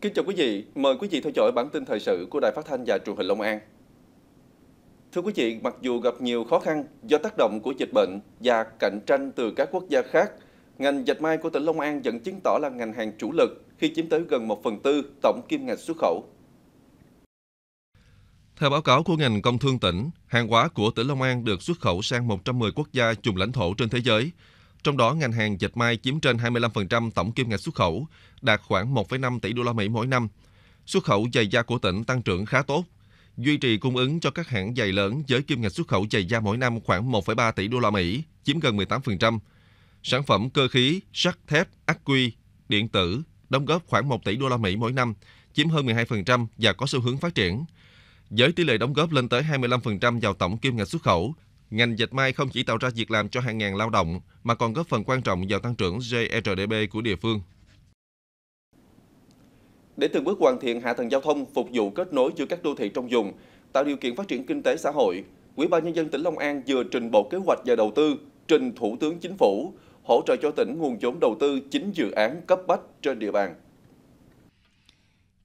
Kính chào quý vị, mời quý vị theo dõi bản tin thời sự của Đài Phát thanh và Truyền hình Long An. Thưa quý vị, mặc dù gặp nhiều khó khăn do tác động của dịch bệnh và cạnh tranh từ các quốc gia khác, ngành dệt may của tỉnh Long An vẫn chứng tỏ là ngành hàng chủ lực khi chiếm tới gần 1 phần tư tổng kim ngạch xuất khẩu. Theo báo cáo của ngành công thương tỉnh, hàng hóa của tỉnh Long An được xuất khẩu sang 110 quốc gia vùng lãnh thổ trên thế giới, trong đó, ngành hàng dệt may chiếm trên 25% tổng kim ngạch xuất khẩu, đạt khoảng 1,5 tỷ đô la Mỹ mỗi năm. Xuất khẩu giày da của tỉnh tăng trưởng khá tốt, duy trì cung ứng cho các hãng giày lớn với kim ngạch xuất khẩu giày da mỗi năm khoảng 1,3 tỷ đô la Mỹ, chiếm gần 18%. Sản phẩm cơ khí, sắt, thép, ắc quy, điện tử đóng góp khoảng 1 tỷ đô la Mỹ mỗi năm, chiếm hơn 12% và có xu hướng phát triển. Với tỷ lệ đóng góp lên tới 25% vào tổng kim ngạch xuất khẩu, Ngành dệt may không chỉ tạo ra việc làm cho hàng ngàn lao động mà còn góp phần quan trọng vào tăng trưởng GRDP e của địa phương. Để từng bước hoàn thiện hạ tầng giao thông phục vụ kết nối giữa các đô thị trong vùng, tạo điều kiện phát triển kinh tế xã hội, Ủy ban nhân dân tỉnh Long An vừa trình Bộ Kế hoạch và Đầu tư, trình Thủ tướng Chính phủ hỗ trợ cho tỉnh nguồn vốn đầu tư 9 dự án cấp bách trên địa bàn.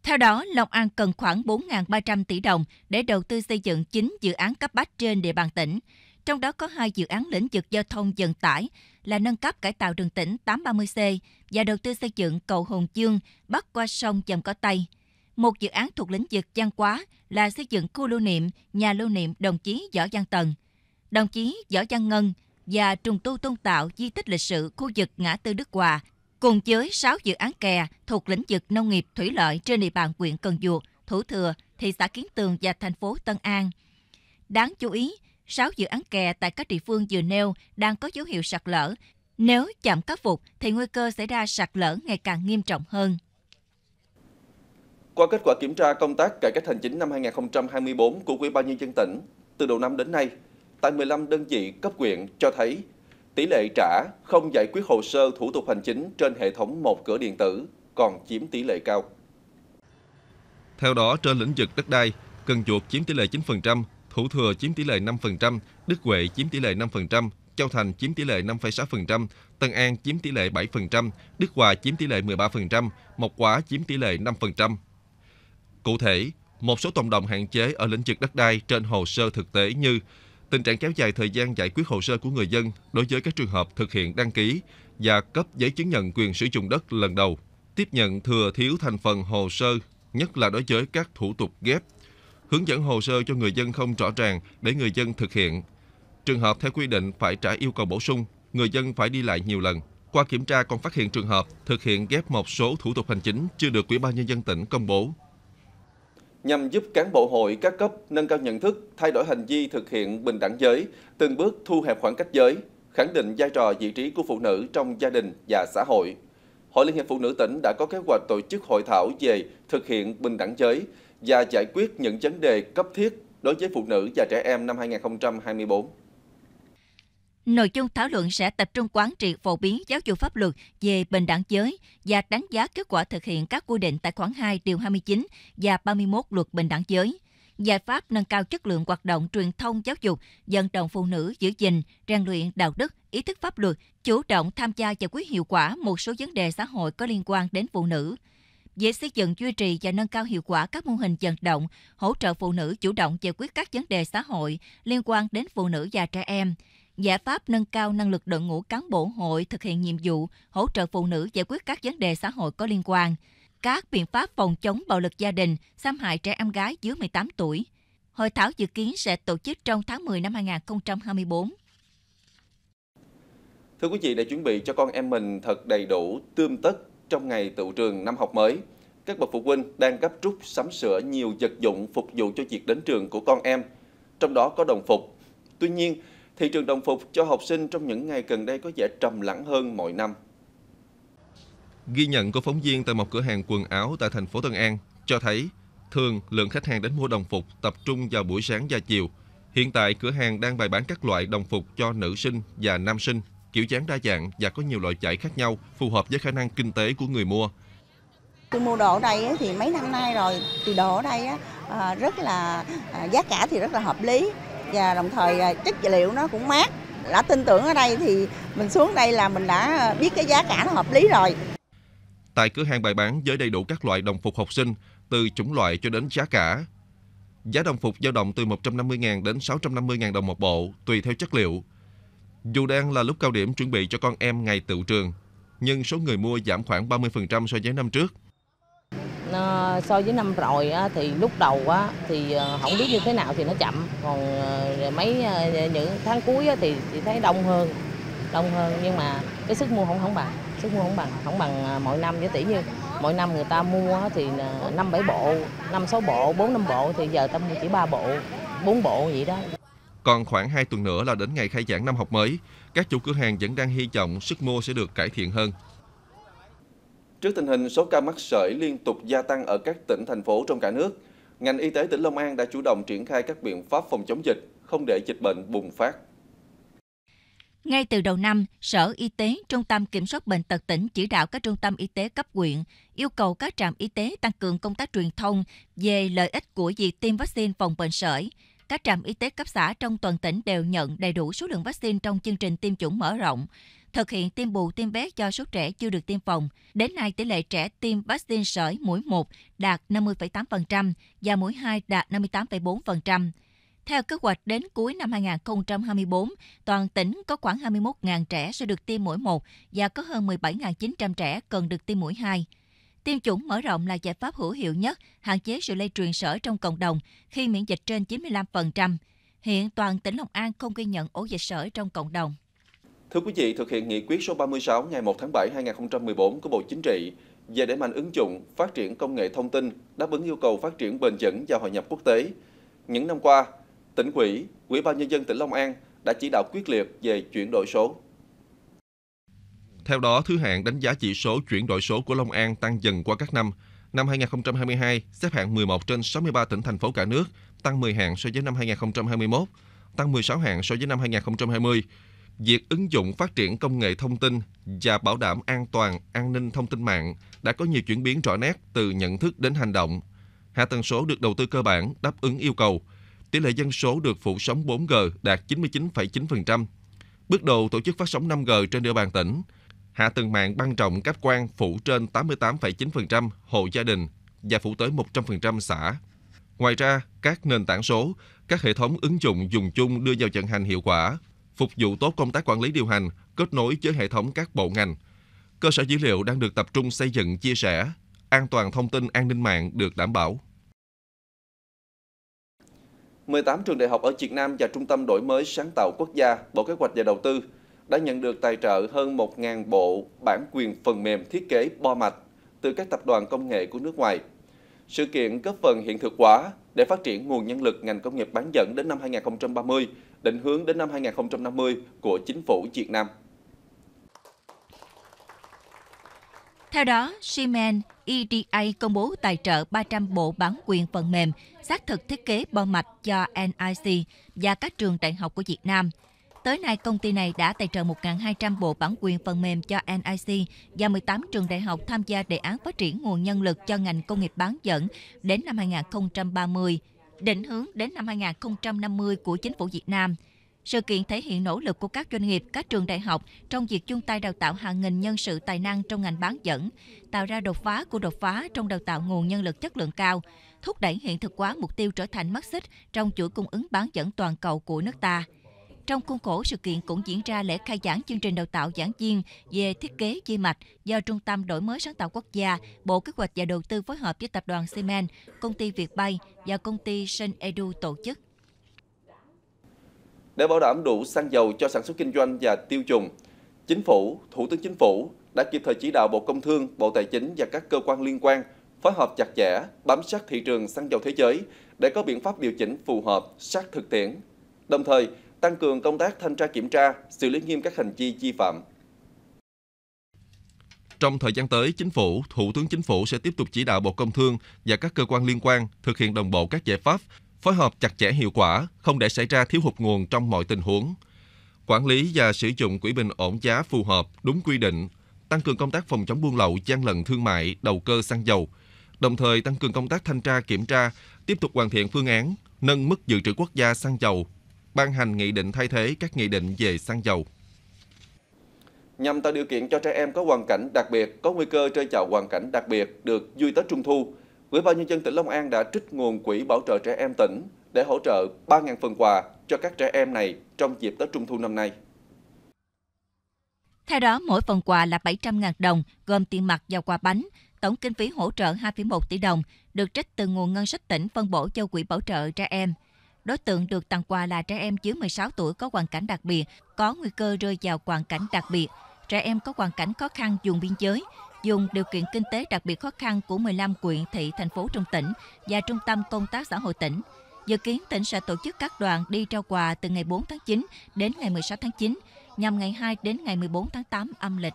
Theo đó, Long An cần khoảng 4.300 tỷ đồng để đầu tư xây dựng 9 dự án cấp bách trên địa bàn tỉnh trong đó có hai dự án lĩnh vực giao thông vận tải là nâng cấp cải tạo đường tỉnh 830C và đầu tư xây dựng cầu Hồn Chương bắc qua sông Dòng Cỏ Tây. Một dự án thuộc lĩnh vực văn hóa là xây dựng khu lưu niệm, nhà lưu niệm đồng chí Võ Văn Tần, đồng chí Võ Văn Ngân và trùng tu tôn tạo di tích lịch sử khu vực ngã tư Đức Hòa cùng với 6 dự án kè thuộc lĩnh vực nông nghiệp thủy lợi trên địa bàn huyện Cần Duộc, Thủ Thừa, thị xã Kiến Tường và thành phố Tân An. Đáng chú ý, 6 dự án kè tại các địa phương vừa nêu đang có dấu hiệu sạt lở. Nếu chậm khắc phục thì nguy cơ xảy ra sạt lở ngày càng nghiêm trọng hơn. Qua kết quả kiểm tra công tác cải cách hành chính năm 2024 của Ủy ban nhân dân tỉnh từ đầu năm đến nay, tại 15 đơn vị cấp quyện cho thấy tỷ lệ trả không giải quyết hồ sơ thủ tục hành chính trên hệ thống một cửa điện tử còn chiếm tỷ lệ cao. Theo đó, trên lĩnh vực đất đai, cần chuột chiếm tỷ lệ 9%, Thủ Thừa chiếm tỷ lệ 5%, Đức Huệ chiếm tỷ lệ 5%, Châu Thành chiếm tỷ lệ 5,6%, Tân An chiếm tỷ lệ 7%, Đức Hòa chiếm tỷ lệ 13%, Mộc Quá chiếm tỷ lệ 5%. Cụ thể, một số tồn động hạn chế ở lĩnh vực đất đai trên hồ sơ thực tế như tình trạng kéo dài thời gian giải quyết hồ sơ của người dân đối với các trường hợp thực hiện đăng ký và cấp giấy chứng nhận quyền sử dụng đất lần đầu, tiếp nhận thừa thiếu thành phần hồ sơ, nhất là đối với các thủ tục ghép hướng dẫn hồ sơ cho người dân không rõ ràng để người dân thực hiện. Trường hợp theo quy định phải trả yêu cầu bổ sung, người dân phải đi lại nhiều lần. Qua kiểm tra còn phát hiện trường hợp thực hiện ghép một số thủ tục hành chính chưa được Ủy ban nhân dân tỉnh công bố. Nhằm giúp cán bộ hội các cấp nâng cao nhận thức, thay đổi hành vi thực hiện bình đẳng giới, từng bước thu hẹp khoảng cách giới, khẳng định vai trò vị trí của phụ nữ trong gia đình và xã hội. Hội Liên hiệp Phụ nữ tỉnh đã có kế hoạch tổ chức hội thảo về thực hiện bình đẳng giới và giải quyết những vấn đề cấp thiết đối với phụ nữ và trẻ em năm 2024. Nội dung thảo luận sẽ tập trung quán triệt phổ biến giáo dục pháp luật về bình đẳng giới và đánh giá kết quả thực hiện các quy định tại khoản 2 điều 29 và 31 luật bình đẳng giới. Giải pháp nâng cao chất lượng hoạt động truyền thông giáo dục, vận động phụ nữ giữ gìn, rèn luyện đạo đức, ý thức pháp luật, chủ động tham gia giải quyết hiệu quả một số vấn đề xã hội có liên quan đến phụ nữ – về xây dựng duy trì và nâng cao hiệu quả các mô hình vận động, hỗ trợ phụ nữ chủ động giải quyết các vấn đề xã hội liên quan đến phụ nữ và trẻ em, giải pháp nâng cao năng lực đội ngũ cán bộ hội thực hiện nhiệm vụ hỗ trợ phụ nữ giải quyết các vấn đề xã hội có liên quan, các biện pháp phòng chống bạo lực gia đình, xâm hại trẻ em gái dưới 18 tuổi. Hội thảo dự kiến sẽ tổ chức trong tháng 10 năm 2024. Thưa quý vị, để chuẩn bị cho con em mình thật đầy đủ, tươm tất trong ngày tựu trường năm học mới, các bậc phụ huynh đang gấp rút sắm sửa nhiều vật dụng phục vụ cho việc đến trường của con em, trong đó có đồng phục. Tuy nhiên, thị trường đồng phục cho học sinh trong những ngày gần đây có vẻ trầm lắng hơn mọi năm. Ghi nhận của phóng viên tại một cửa hàng quần áo tại thành phố Tân An cho thấy thường lượng khách hàng đến mua đồng phục tập trung vào buổi sáng và chiều. Hiện tại cửa hàng đang bày bán các loại đồng phục cho nữ sinh và nam sinh kiểu dáng đa dạng và có nhiều loại chải khác nhau phù hợp với khả năng kinh tế của người mua. Tôi mua đồ ở đây thì mấy năm nay rồi thì đồ ở đây à, rất là à, giá cả thì rất là hợp lý và đồng thời à, chất liệu nó cũng mát. Đã tin tưởng ở đây thì mình xuống đây là mình đã biết cái giá cả nó hợp lý rồi. Tại cửa hàng bày bán với đầy đủ các loại đồng phục học sinh, từ chủng loại cho đến giá cả. Giá đồng phục dao động từ 150.000 đến 650.000 đồng một bộ, tùy theo chất liệu. Dù đang là lúc cao điểm chuẩn bị cho con em ngày tựu trường, nhưng số người mua giảm khoảng 30% so với năm trước. À, so với năm rồi á, thì lúc đầu á, thì ờ, không biết như thế nào thì nó chậm, còn ờ, mấy ờ, những tháng cuối á, thì chị thấy đông hơn, đông hơn nhưng mà cái sức mua không không bằng, sức mua không bằng, không bằng mọi năm với tỷ như mỗi năm người ta mua thì năm bảy bộ, năm sáu bộ, bốn năm bộ thì giờ ta mua chỉ ba bộ, bốn bộ vậy đó. Còn khoảng 2 tuần nữa là đến ngày khai giảng năm học mới, các chủ cửa hàng vẫn đang hy vọng sức mua sẽ được cải thiện hơn. Trước tình hình số ca mắc sởi liên tục gia tăng ở các tỉnh, thành phố trong cả nước, ngành y tế tỉnh Long An đã chủ động triển khai các biện pháp phòng chống dịch, không để dịch bệnh bùng phát. Ngay từ đầu năm, Sở Y tế, Trung tâm Kiểm soát Bệnh tật tỉnh chỉ đạo các trung tâm y tế cấp huyện, yêu cầu các trạm y tế tăng cường công tác truyền thông về lợi ích của việc tiêm vaccine phòng bệnh sởi, các trạm y tế cấp xã trong toàn tỉnh đều nhận đầy đủ số lượng vaccine trong chương trình tiêm chủng mở rộng, thực hiện tiêm bù tiêm vét cho số trẻ chưa được tiêm phòng. Đến nay, tỷ lệ trẻ tiêm vaccine sởi mũi 1 đạt 50,8% và mũi 2 đạt 58,4%. Theo kế hoạch, đến cuối năm 2024, toàn tỉnh có khoảng 21.000 trẻ sẽ được tiêm mũi 1 và có hơn 17.900 trẻ cần được tiêm mũi 2. Tiêm chủng mở rộng là giải pháp hữu hiệu nhất, hạn chế sự lây truyền sởi trong cộng đồng khi miễn dịch trên 95%. Hiện toàn tỉnh Long An không ghi nhận ổ dịch sởi trong cộng đồng. Thưa quý vị, thực hiện nghị quyết số 36 ngày 1 tháng 7 2014 của Bộ Chính trị về đẩy mạnh ứng dụng, phát triển công nghệ thông tin đáp ứng yêu cầu phát triển bền vững và hội nhập quốc tế. Những năm qua, tỉnh ủy, Ủy ban nhân dân tỉnh Long An đã chỉ đạo quyết liệt về chuyển đổi số, theo đó, thứ hạng đánh giá chỉ số chuyển đổi số của Long An tăng dần qua các năm. Năm 2022 xếp hạng 11 trên 63 tỉnh thành phố cả nước, tăng 10 hạng so với năm 2021, tăng 16 hạng so với năm 2020. Việc ứng dụng phát triển công nghệ thông tin và bảo đảm an toàn, an ninh thông tin mạng đã có nhiều chuyển biến rõ nét từ nhận thức đến hành động. Hạ tầng số được đầu tư cơ bản đáp ứng yêu cầu. Tỷ lệ dân số được phủ sóng 4G đạt 99,9%. Bước đầu tổ chức phát sóng 5G trên địa bàn tỉnh, hạ tầng mạng băng rộng cáp quang phủ trên 88,9% hộ gia đình và phủ tới 100% xã. Ngoài ra, các nền tảng số, các hệ thống ứng dụng dùng chung đưa vào vận hành hiệu quả, phục vụ tốt công tác quản lý điều hành, kết nối với hệ thống các bộ ngành. Cơ sở dữ liệu đang được tập trung xây dựng chia sẻ, an toàn thông tin an ninh mạng được đảm bảo. 18 trường đại học ở Việt Nam và Trung tâm Đổi mới Sáng tạo Quốc gia, Bộ Kế hoạch và Đầu tư đã nhận được tài trợ hơn 1.000 bộ bản quyền phần mềm thiết kế bo mạch từ các tập đoàn công nghệ của nước ngoài. Sự kiện góp phần hiện thực hóa để phát triển nguồn nhân lực ngành công nghiệp bán dẫn đến năm 2030, định hướng đến năm 2050 của chính phủ Việt Nam. Theo đó, Siemens EDA công bố tài trợ 300 bộ bản quyền phần mềm xác thực thiết kế bo mạch cho NIC và các trường đại học của Việt Nam – Tới nay, công ty này đã tài trợ 1.200 bộ bản quyền phần mềm cho NIC và 18 trường đại học tham gia đề án phát triển nguồn nhân lực cho ngành công nghiệp bán dẫn đến năm 2030, định hướng đến năm 2050 của chính phủ Việt Nam. Sự kiện thể hiện nỗ lực của các doanh nghiệp, các trường đại học trong việc chung tay đào tạo hàng nghìn nhân sự tài năng trong ngành bán dẫn, tạo ra đột phá của đột phá trong đào tạo nguồn nhân lực chất lượng cao, thúc đẩy hiện thực hóa mục tiêu trở thành mắt xích trong chuỗi cung ứng bán dẫn toàn cầu của nước ta. Trong khuôn khổ sự kiện cũng diễn ra lễ khai giảng chương trình đào tạo giảng viên về thiết kế dây mạch do Trung tâm Đổi mới sáng tạo quốc gia, Bộ Kế hoạch và Đầu tư phối hợp với Tập đoàn Siemens, công ty Việt Bay và công ty Sun Edu tổ chức. Để bảo đảm đủ xăng dầu cho sản xuất kinh doanh và tiêu dùng, Chính phủ, Thủ tướng Chính phủ đã kịp thời chỉ đạo Bộ Công Thương, Bộ Tài chính và các cơ quan liên quan phối hợp chặt chẽ, bám sát thị trường xăng dầu thế giới để có biện pháp điều chỉnh phù hợp sát thực tiễn. Đồng thời, tăng cường công tác thanh tra kiểm tra, xử lý nghiêm các hành vi vi phạm. Trong thời gian tới, Chính phủ, Thủ tướng Chính phủ sẽ tiếp tục chỉ đạo Bộ Công Thương và các cơ quan liên quan thực hiện đồng bộ các giải pháp, phối hợp chặt chẽ hiệu quả, không để xảy ra thiếu hụt nguồn trong mọi tình huống. Quản lý và sử dụng quỹ bình ổn giá phù hợp, đúng quy định, tăng cường công tác phòng chống buôn lậu, gian lận thương mại, đầu cơ xăng dầu, đồng thời tăng cường công tác thanh tra kiểm tra, tiếp tục hoàn thiện phương án nâng mức dự trữ quốc gia xăng dầu ban hành nghị định thay thế các nghị định về xăng dầu. Nhằm tạo điều kiện cho trẻ em có hoàn cảnh đặc biệt, có nguy cơ chơi vào hoàn cảnh đặc biệt được vui Tết Trung Thu, Ủy ban nhân dân tỉnh Long An đã trích nguồn quỹ bảo trợ trẻ em tỉnh để hỗ trợ 3.000 phần quà cho các trẻ em này trong dịp Tết Trung Thu năm nay. Theo đó, mỗi phần quà là 700.000 đồng, gồm tiền mặt và quà bánh. Tổng kinh phí hỗ trợ 2,1 tỷ đồng được trích từ nguồn ngân sách tỉnh phân bổ cho quỹ bảo trợ trẻ em. Đối tượng được tặng quà là trẻ em dưới 16 tuổi có hoàn cảnh đặc biệt, có nguy cơ rơi vào hoàn cảnh đặc biệt, trẻ em có hoàn cảnh khó khăn dùng biên giới, dùng điều kiện kinh tế đặc biệt khó khăn của 15 quyện, thị, thành phố trong tỉnh và trung tâm công tác xã hội tỉnh. Dự kiến tỉnh sẽ tổ chức các đoàn đi trao quà từ ngày 4 tháng 9 đến ngày 16 tháng 9, nhằm ngày 2 đến ngày 14 tháng 8 âm lịch.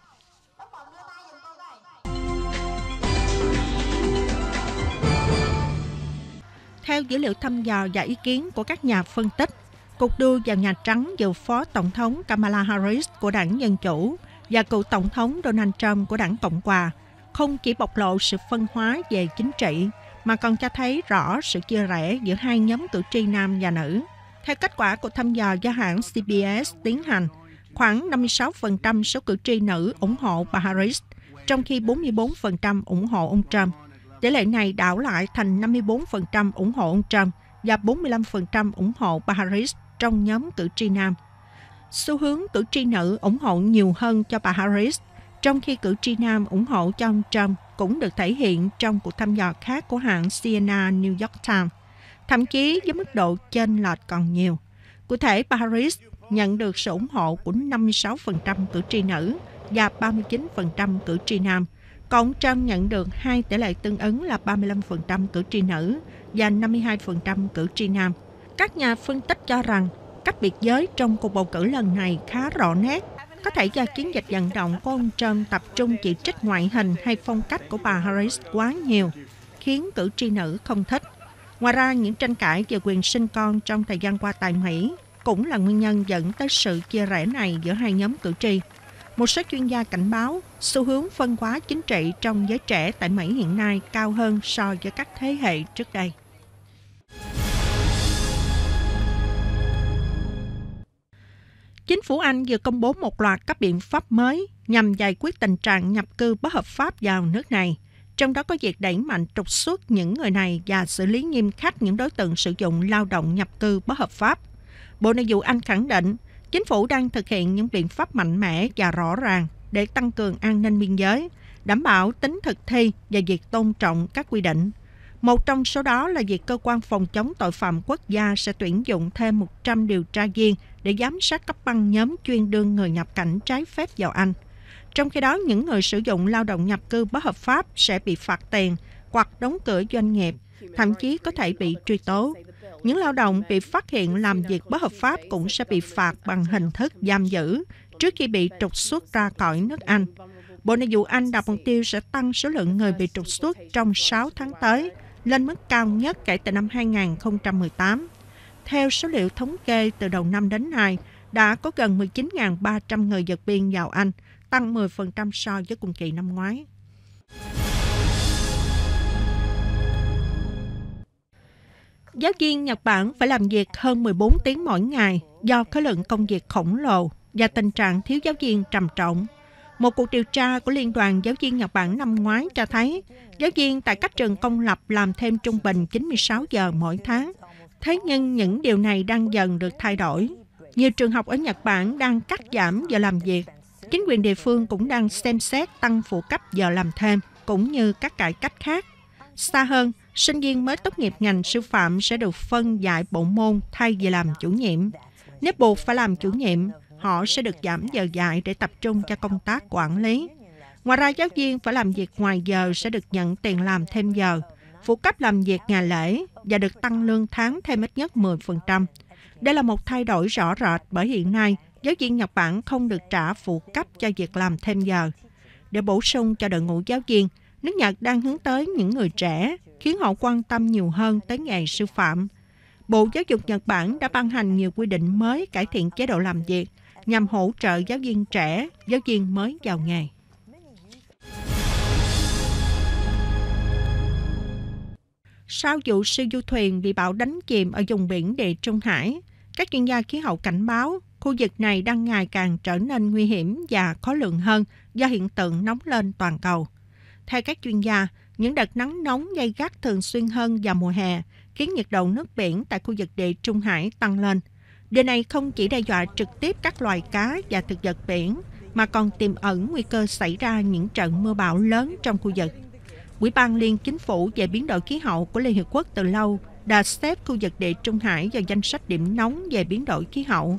Theo dữ liệu thăm dò và ý kiến của các nhà phân tích, cuộc đua vào Nhà Trắng giữa Phó Tổng thống Kamala Harris của đảng Dân Chủ và cựu Tổng thống Donald Trump của đảng Cộng Hòa không chỉ bộc lộ sự phân hóa về chính trị, mà còn cho thấy rõ sự chia rẽ giữa hai nhóm cử tri nam và nữ. Theo kết quả của thăm dò do hãng CBS tiến hành, khoảng 56% số cử tri nữ ủng hộ bà Harris, trong khi 44% ủng hộ ông Trump. Tỷ lệ này đảo lại thành 54% ủng hộ ông Trump và 45% ủng hộ bà Harris trong nhóm cử tri nam. Xu hướng cử tri nữ ủng hộ nhiều hơn cho bà Harris, trong khi cử tri nam ủng hộ cho ông Trump cũng được thể hiện trong cuộc thăm dò khác của hãng CNN New York Times, thậm chí với mức độ chênh lệch còn nhiều. Cụ thể, bà Harris nhận được sự ủng hộ của 56% cử tri nữ và 39% cử tri nam – Cộng Trump nhận được hai tỷ lệ tương ứng là 35% cử tri nữ và 52% cử tri nam. Các nhà phân tích cho rằng cách biệt giới trong cuộc bầu cử lần này khá rõ nét. Có thể do chiến dịch vận động của ông Trump tập trung chỉ trích ngoại hình hay phong cách của bà Harris quá nhiều, khiến cử tri nữ không thích. Ngoài ra, những tranh cãi về quyền sinh con trong thời gian qua tại Mỹ cũng là nguyên nhân dẫn tới sự chia rẽ này giữa hai nhóm cử tri một số chuyên gia cảnh báo xu hướng phân hóa chính trị trong giới trẻ tại Mỹ hiện nay cao hơn so với các thế hệ trước đây. Chính phủ Anh vừa công bố một loạt các biện pháp mới nhằm giải quyết tình trạng nhập cư bất hợp pháp vào nước này, trong đó có việc đẩy mạnh trục xuất những người này và xử lý nghiêm khắc những đối tượng sử dụng lao động nhập cư bất hợp pháp. Bộ Nội vụ Anh khẳng định Chính phủ đang thực hiện những biện pháp mạnh mẽ và rõ ràng để tăng cường an ninh biên giới, đảm bảo tính thực thi và việc tôn trọng các quy định. Một trong số đó là việc cơ quan phòng chống tội phạm quốc gia sẽ tuyển dụng thêm 100 điều tra viên để giám sát các băng nhóm chuyên đưa người nhập cảnh trái phép vào Anh. Trong khi đó, những người sử dụng lao động nhập cư bất hợp pháp sẽ bị phạt tiền hoặc đóng cửa doanh nghiệp, thậm chí có thể bị truy tố. Những lao động bị phát hiện làm việc bất hợp pháp cũng sẽ bị phạt bằng hình thức giam giữ trước khi bị trục xuất ra khỏi nước Anh. Bộ Nội vụ Anh đặt mục tiêu sẽ tăng số lượng người bị trục xuất trong 6 tháng tới lên mức cao nhất kể từ năm 2018. Theo số liệu thống kê từ đầu năm đến nay, đã có gần 19.300 người vượt biên vào Anh, tăng 10% so với cùng kỳ năm ngoái. giáo viên Nhật Bản phải làm việc hơn 14 tiếng mỗi ngày do khối lượng công việc khổng lồ và tình trạng thiếu giáo viên trầm trọng. Một cuộc điều tra của Liên đoàn Giáo viên Nhật Bản năm ngoái cho thấy giáo viên tại các trường công lập làm thêm trung bình 96 giờ mỗi tháng. Thế nhưng những điều này đang dần được thay đổi. Nhiều trường học ở Nhật Bản đang cắt giảm giờ làm việc. Chính quyền địa phương cũng đang xem xét tăng phụ cấp giờ làm thêm, cũng như các cải cách khác. Xa hơn, sinh viên mới tốt nghiệp ngành sư phạm sẽ được phân dạy bộ môn thay vì làm chủ nhiệm. Nếu buộc phải làm chủ nhiệm, họ sẽ được giảm giờ dạy để tập trung cho công tác quản lý. Ngoài ra, giáo viên phải làm việc ngoài giờ sẽ được nhận tiền làm thêm giờ, phụ cấp làm việc ngày lễ và được tăng lương tháng thêm ít nhất 10%. Đây là một thay đổi rõ rệt bởi hiện nay, giáo viên Nhật Bản không được trả phụ cấp cho việc làm thêm giờ. Để bổ sung cho đội ngũ giáo viên, nước Nhật đang hướng tới những người trẻ khiến họ quan tâm nhiều hơn tới nghề sư phạm. Bộ Giáo dục Nhật Bản đã ban hành nhiều quy định mới cải thiện chế độ làm việc nhằm hỗ trợ giáo viên trẻ, giáo viên mới vào nghề. Sau vụ siêu du thuyền bị bão đánh chìm ở vùng biển Địa Trung Hải, các chuyên gia khí hậu cảnh báo khu vực này đang ngày càng trở nên nguy hiểm và khó lường hơn do hiện tượng nóng lên toàn cầu. Theo các chuyên gia, những đợt nắng nóng gay gắt thường xuyên hơn vào mùa hè, khiến nhiệt độ nước biển tại khu vực địa Trung Hải tăng lên. Điều này không chỉ đe dọa trực tiếp các loài cá và thực vật biển, mà còn tiềm ẩn nguy cơ xảy ra những trận mưa bão lớn trong khu vực. Quỹ ban Liên Chính phủ về biến đổi khí hậu của Liên Hiệp Quốc từ lâu đã xếp khu vực địa Trung Hải vào danh sách điểm nóng về biến đổi khí hậu.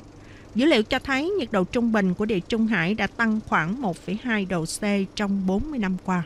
Dữ liệu cho thấy nhiệt độ trung bình của địa Trung Hải đã tăng khoảng 1,2 độ C trong 40 năm qua.